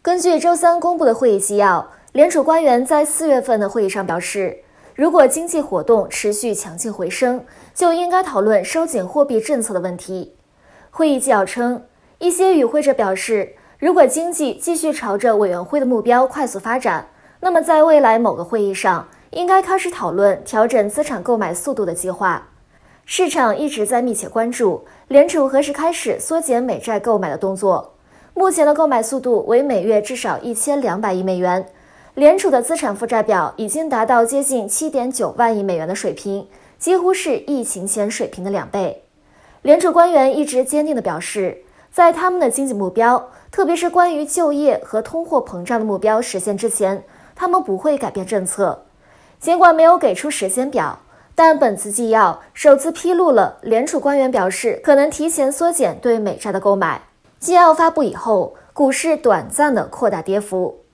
根据周三公布的会议纪要，联储官员在四月份的会议上表示，如果经济活动持续强劲回升，就应该讨论收紧货币政策的问题。会议纪要称，一些与会者表示，如果经济继续朝着委员会的目标快速发展，那么在未来某个会议上，应该开始讨论调整资产购买速度的计划。市场一直在密切关注联储何时开始缩减美债购买的动作。目前的购买速度为每月至少一千两百亿美元。联储的资产负债表已经达到接近七点九万亿美元的水平，几乎是疫情前水平的两倍。联储官员一直坚定地表示，在他们的经济目标，特别是关于就业和通货膨胀的目标实现之前，他们不会改变政策。尽管没有给出时间表，但本次纪要首次披露了联储官员表示可能提前缩减对美债的购买。纪要发布以后，股市短暂的扩大跌幅。